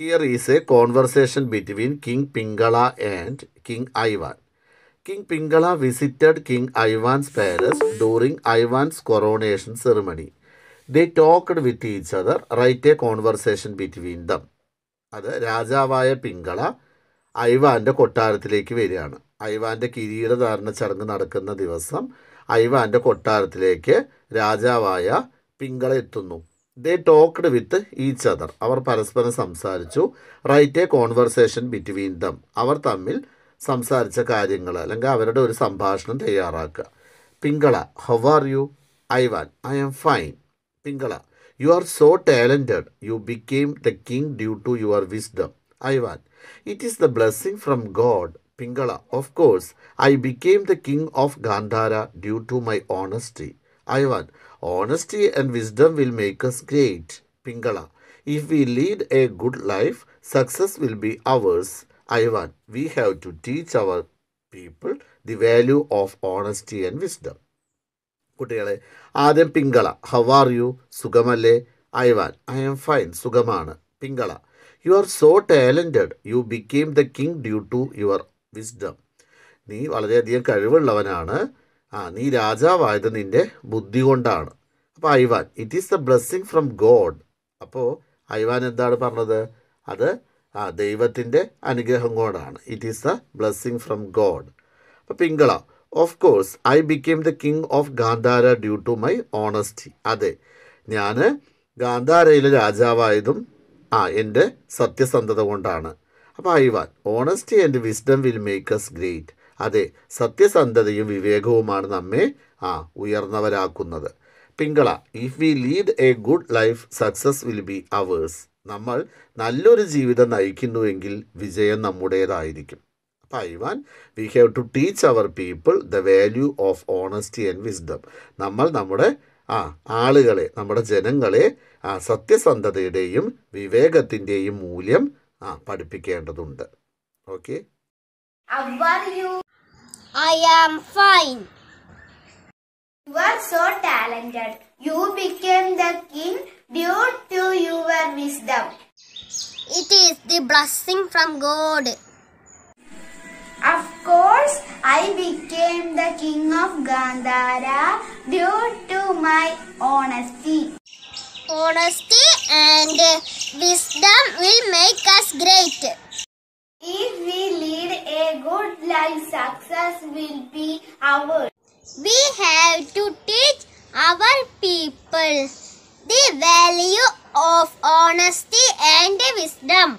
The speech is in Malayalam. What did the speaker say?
Here is a conversation between king Pingala and king Ivan king Pingala visited king Ivan's palace during Ivan's coronation ceremony they talked with each other right a conversation between them അത് രാജാവായ പിങ്കള ഐവാൻ്റെ കൊട്ടാരത്തിലേക്ക് വരികയാണ് ഐവാൻ്റെ കിരീടധാരണ ചടങ്ങ് നടക്കുന്ന ദിവസം ഐവാൻ്റെ കൊട്ടാരത്തിലേക്ക് രാജാവായ പിങ്കള എത്തുന്നു they talked with each other അവർ പരസ്പരം സംസാരിച്ചു right a conversation between them അവർ തമ്മിൽ സംസാരിച്ച കാര്യങ്ങൾ അല്ലെങ്കിൽ അവരുടെ ഒരു സംഭാഷണം തയ്യാറാക്കുക Pingala how are you Ivan I am fine Pingala you are so talented you became the king due to your wisdom Ivan it is the blessing from God Pingala of course I became the king of Gandhara due to my honesty Ivan. Honesty and wisdom will make us great. Pingala. If we lead a good life, success will be ours. Ivan. We have to teach our people the value of honesty and wisdom. കുട്ടികളെ ആദ്യം പിങ്കള ഹവ് ആർ യു സുഖമല്ലേ ഐവാൻ ഐ എം ഫൈൻ സുഖമാണ് Pingala you are so talented you became the king due to your wisdom നീ വളരെയധികം കഴിവുള്ളവനാണ് ആ നീ രാജാവായത് നിൻ്റെ ബുദ്ധി കൊണ്ടാണ് അപ്പോൾ Ivan it is the blessing from God അപ്പോൾ ഐവാൻ എന്താണ് പറഞ്ഞത് അത് ആ ദൈവത്തിൻ്റെ അനുഗ്രഹം കൊണ്ടാണ് it is the blessing from God അപ്പോൾ Pingala of course I became the king of Gandhara due to my honesty അതെ ഞാൻ ഗാന്ധാരയിലെ രാജാവായതും ആ എൻ്റെ സത്യസന്ധത കൊണ്ടാണ് അപ്പോൾ Ivan honesty and wisdom will make us great അതെ സത്യസന്ധതയും വിവേകവുമാണ് നമ്മെ ആ ഉയർന്നവരാക്കുന്നത് Pingala if we lead a good life success will be ours നമ്മൾ നല്ലൊരു ജീവിതം നയിക്കുന്നുവെങ്കിൽ വിജയം നമ്മുടേതായിരിക്കും അപ്പോൾ Ivan we have to teach our people the value of honesty and wisdom നമ്മൾ നമ്മുടെ ആ ആളുകളെ നമ്മുടെ ജനങ്ങളെ ആ സത്യസന്ധതയുടെയും വിവേകത്തിൻ്റെയും മൂല്യം ആ പഠിപ്പിക്കേണ്ടതുണ്ട് okay I am fine. You are so talented. You became the king due to your wisdom. It is the blessing from God. Of course, I became the king of Gandhara due to my honesty. Honesty and wisdom will make us great. If life success will be ours. We have to teach our people the value of honesty and wisdom.